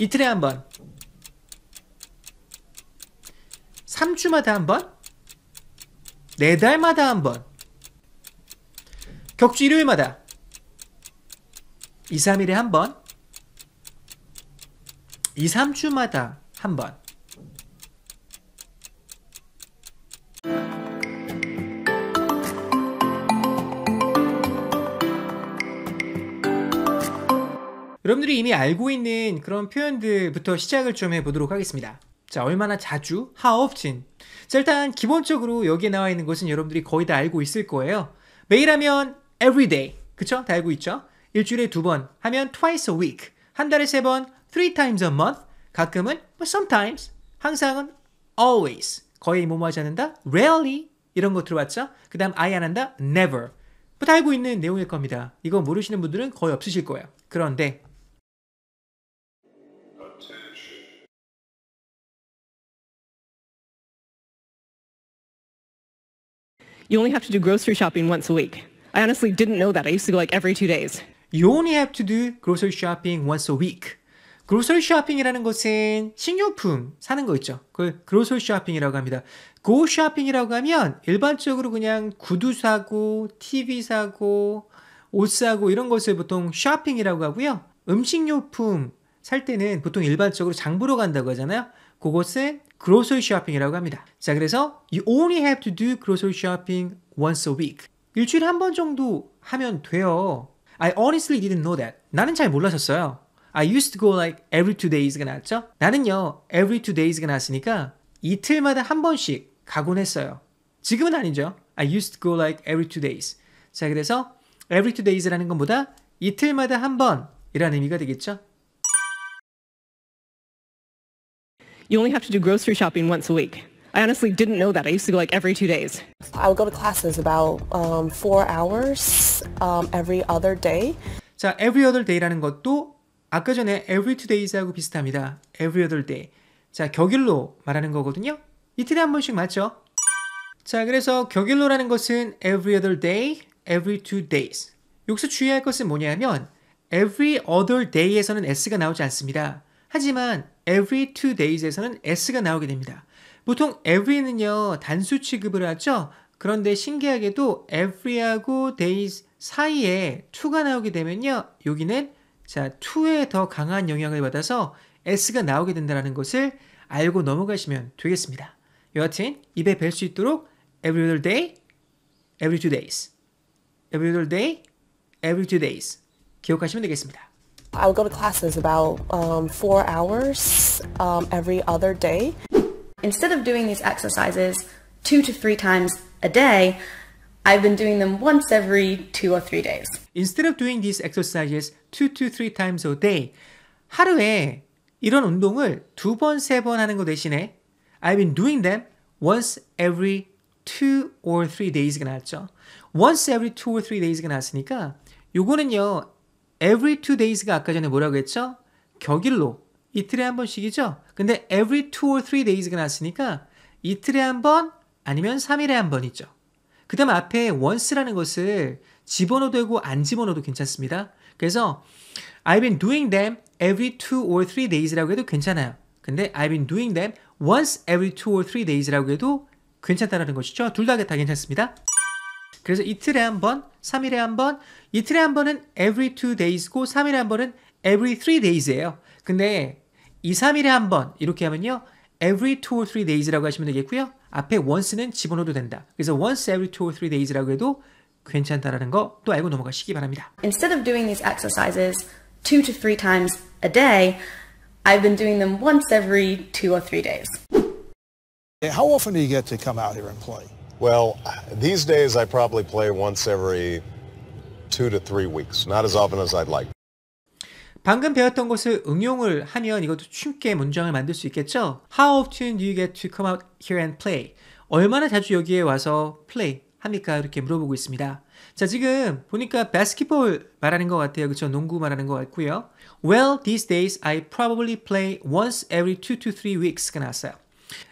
이틀에 한 번. 3주마다 한 번? 4달마다 한 번? 격주 일요일마다? 2, 3일에 한 번? 2, 3주마다 한 번? 여러분들이 이미 알고 있는 그런 표현들부터 시작을 좀 해보도록 하겠습니다. 자, 얼마나 자주? How often? 자, 일단 기본적으로 여기에 나와 있는 것은 여러분들이 거의 다 알고 있을 거예요. 매일 하면 every day. 그쵸? 다 알고 있죠? 일주일에 두 번 하면 twice a week. 한 달에 세 번, three times a month. 가끔은 뭐 sometimes. 항상은 always. 거의 뭐 뭐 하지 않는다? rarely. 이런 거 들어봤죠? 그 다음 아예 안 한다? never. 뭐다 알고 있는 내용일 겁니다. 이거 모르시는 분들은 거의 없으실 거예요. 그런데 you only have to do grocery shopping once a week. I honestly didn't know that. I used to go like every two days. You only have to do grocery shopping once a week. grocery shopping이라는 것은 식료품 사는 거 있죠. 그걸 grocery shopping이라고 합니다. go shopping이라고 하면 일반적으로 그냥 구두 사고, TV 사고, 옷 사고 이런 것을 보통 shopping이라고 하고요. 음식료품 살 때는 보통 일반적으로 장보러 간다고 하잖아요. 그것은 grocery shopping이라고 합니다. 자, 그래서 you only have to do grocery shopping once a week. 일주일에 한 번 정도 하면 돼요. I honestly didn't know that. 나는 잘 몰랐었어요. I used to go like every two days가 나왔죠? 나는요, every two days가 나왔으니까 이틀마다 한 번씩 가곤 했어요. 지금은 아니죠. I used to go like every two days. 자, 그래서 every two days라는 것보다 이틀마다 한 번이라는 의미가 되겠죠? you only have to do grocery shopping once a week. I honestly didn't know that. I used to go like every two days. I would go to classes about um, four hours um, every other day. 자, every other day라는 것도 아까 전에 every two days하고 비슷합니다. every other day. 자, 격일로 말하는 거거든요. 이틀에 한 번씩 맞죠? 자, 그래서 격일로라는 것은 every other day, every two days. 여기서 주의할 것은 뭐냐면 every other day에서는 s가 나오지 않습니다. 하지만 every two days에서는 s가 나오게 됩니다. 보통 every는요, 단수 취급을 하죠? 그런데 신기하게도 every하고 days 사이에 to가 나오게 되면요, 여기는 자, to에 더 강한 영향을 받아서 s가 나오게 된다는 것을 알고 넘어가시면 되겠습니다. 여하튼 입에 뵐 수 있도록 every other day, every two days, every other day, every two days 기억하시면 되겠습니다. I would go to classes about um, four hours um, every other day. Instead of doing these exercises two to three times a day, I've been doing them once every two or three days. Instead of doing these exercises two to three times a day, 하루에 이런 운동을 두 번, 세 번 하는 거 대신에 I've been doing them once every two or three days가 나왔죠. once every two or three days가 나왔으니까 요거는요 every two days가 아까 전에 뭐라고 했죠? 격일로 이틀에 한 번씩이죠? 근데 every two or three days가 났으니까 이틀에 한 번 아니면 3일에 한 번이죠. 그 다음 앞에 once라는 것을 집어넣어도 되고 안 집어넣어도 괜찮습니다. 그래서 I've been doing them every two or three days라고 해도 괜찮아요. 근데 I've been doing them once every two or three days라고 해도 괜찮다라는 것이죠. 둘다다 괜찮습니다. 그래서 이틀에 한 번, 3일에 한 번, 이틀에 한 번은 every two days고 3일에 한 번은 every three days예요. 근데 2, 3일에 한 번 이렇게 하면요. every two or three days라고 하시면 되겠고요. 앞에 once는 집어넣어도 된다. 그래서 once every two or three days라고 해도 괜찮다라는 거 또 알고 넘어가시기 바랍니다. Instead of doing these exercises two to three times a day, I've been doing them once every two or three days. How often do you get to come out here and play? Well, these days I probably play once every two to three weeks, not as often as I'd like. 방금 배웠던 것을 응용을 하면 이것도 쉽게 문장을 만들 수 있겠죠? How often do you get to come out here and play? 얼마나 자주 여기에 와서 play 합니까? 이렇게 물어보고 있습니다. 자, 지금 보니까 basketball 말하는 것 같아요. 그쵸? 농구 말하는 것 같고요. Well, these days I probably play once every two to three weeks가 나왔어요.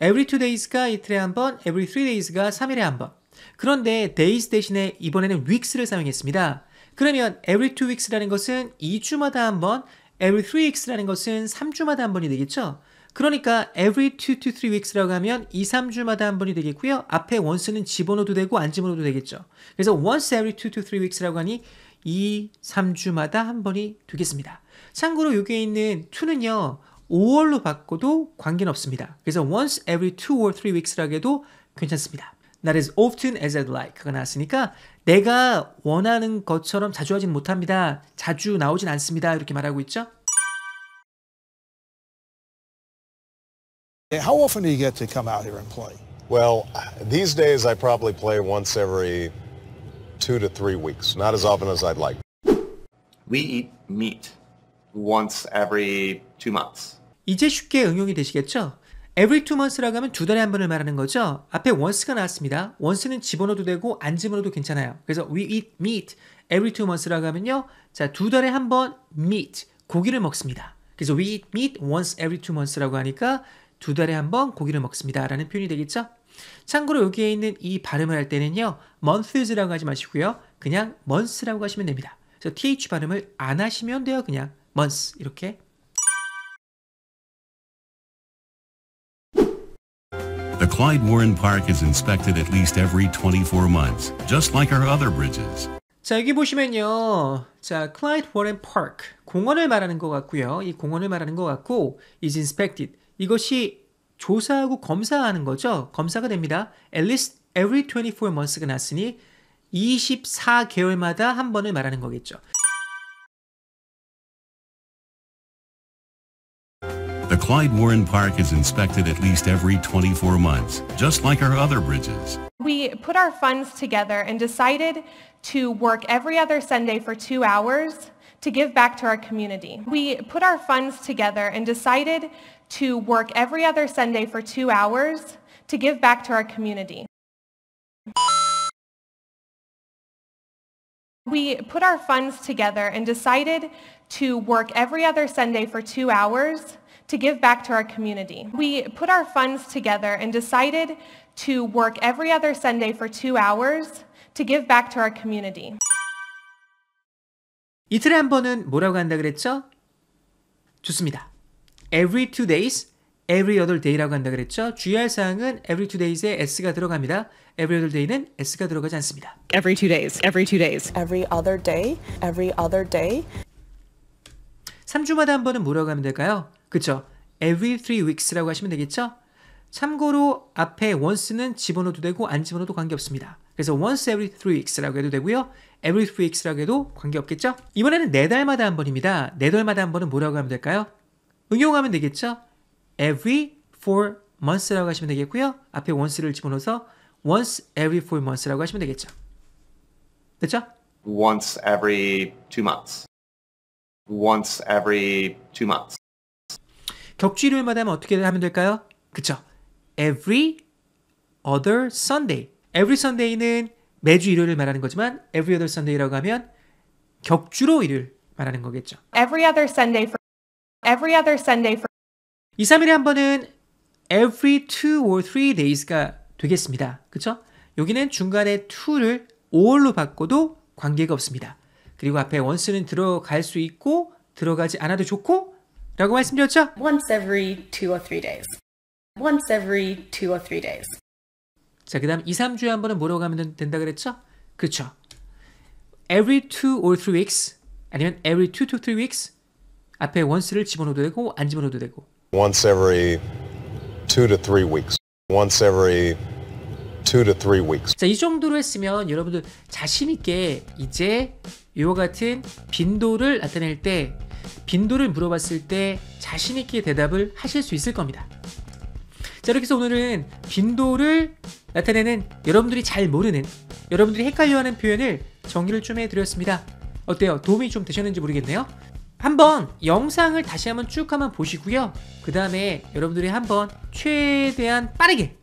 every two days가 이틀에 한 번, every three days가 3일에 한 번. 그런데 days 대신에 이번에는 weeks를 사용했습니다. 그러면 every two weeks라는 것은 2주마다 한 번, every three weeks라는 것은 3주마다 한 번이 되겠죠? 그러니까 every two to three weeks라고 하면 2, 3주마다 한 번이 되겠고요. 앞에 once는 집어넣어도 되고 안 집어넣어도 되겠죠. 그래서 once every two to three weeks라고 하니 2, 3주마다 한 번이 되겠습니다. 참고로 여기에 있는 to는요. 5월로 바꿔도 관계는 없습니다. 그래서 once every two or three weeks라고 도 괜찮습니다. Not as often as I'd like가 나왔으니까 내가 원하는 것처럼 자주 하진 못합니다. 자주 나오진 않습니다. 이렇게 말하고 있죠. How often do you get to come out here and play? Well, these days I probably play once every two to three weeks. Not as often as I'd like. We eat meat once every two months. 이제 쉽게 응용이 되시겠죠? every two months라고 하면 두 달에 한 번을 말하는 거죠. 앞에 once가 나왔습니다. once는 집어넣어도 되고 안 집어넣어도 괜찮아요. 그래서 we eat meat every two months라고 하면요. 자, 두 달에 한 번 meat 고기를 먹습니다. 그래서 we eat meat once every two months라고 하니까 두 달에 한 번 고기를 먹습니다. 라는 표현이 되겠죠? 참고로 여기에 있는 이 발음을 할 때는요. months라고 하지 마시고요. 그냥 months라고 하시면 됩니다. 그래서 th 발음을 안 하시면 돼요. 그냥 months 이렇게 Clyde Warren Park is inspected at least every 24 months, just like our other bridges. 자 여기 보시면요 자 Clyde Warren Park 공원을 말하는 것 같고요 이 공원을 말하는 것 같고 is inspected 이것이 조사하고 검사하는 거죠 검사가 됩니다 at least every 24 months가 났으니 24개월마다 한 번을 말하는 거겠죠 Clyde Warren Park is inspected at least every 24 months, just like our other bridges. We put our funds together and decided to work every other Sunday for two hours to give back to our community. We put our funds together and decided to work every other Sunday for two hours to give back to our community. We put our funds together and decided to work every other Sunday for two hours to give back to our community. We put our funds together and decided to work every other Sunday for two hours to give back to our community. 이틀에 한 번은 뭐라고 한다 그랬죠? 좋습니다. Every two days, every other day라고 한다 그랬죠? 주의할 사항은 every two days에 s가 들어갑니다. every other day는 s가 들어가지 않습니다. every two days, every two days, every other day, every other day. 3주마다 한 번은 뭐라고 하면 될까요? 그쵸? every three weeks라고 하시면 되겠죠? 참고로 앞에 once는 집어넣어도 되고 안 집어넣어도 관계없습니다. 그래서 once every three weeks라고 해도 되고요. every three weeks라고 해도 관계없겠죠? 이번에는 네 달마다 한 번입니다. 네 달마다 한 번은 뭐라고 하면 될까요? 응용하면 되겠죠? every four months라고 하시면 되겠고요. 앞에 once를 집어넣어서 once every four months라고 하시면 되겠죠. 됐죠? Once every two months. Once every two months. 격주일요일만 되면 어떻게 하면 될까요? 그쵸. Every other Sunday. Every Sunday는 매주 일요일을 말하는 거지만 every other Sunday라고 하면 격주로 일요일 말하는 거겠죠. Every other Sunday for every other Sunday for 2, 3일에 한 번은 every two or three days가 되겠습니다. 그쵸? 여기는 중간에 to를 or로 바꿔도 관계가 없습니다. 그리고 앞에 once는 들어갈 수 있고 들어가지 않아도 좋고 라고 말씀드렸죠? Once every two or three days. Once every two or three days. 자, 그 다음 2, 3주에 한 번은 뭐라고 하면 된다 그랬죠? 그렇죠. Every two or three weeks 아니면 every two to three weeks 앞에 once를 집어넣어도 되고 안 집어넣어도 되고 Once every two to three weeks. Once every two to three weeks. 자, 이 정도로 했으면 여러분들 자신 있게 이제 이와 같은 빈도를 나타낼 때 빈도를 물어봤을 때 자신있게 대답을 하실 수 있을 겁니다. 자 이렇게 해서 오늘은 빈도를 나타내는 여러분들이 잘 모르는 여러분들이 헷갈려하는 표현을 정리를 좀 해드렸습니다. 어때요? 도움이 좀 되셨는지 모르겠네요. 한번 영상을 다시 한번 쭉 한번 보시고요. 그 다음에 여러분들이 한번 최대한 빠르게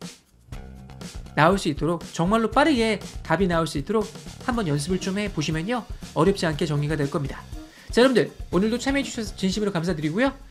나올 수 있도록 정말로 빠르게 답이 나올 수 있도록 한번 연습을 좀 해보시면요. 어렵지 않게 정리가 될 겁니다. 자 여러분들 오늘도 참여해주셔서 진심으로 감사드리고요.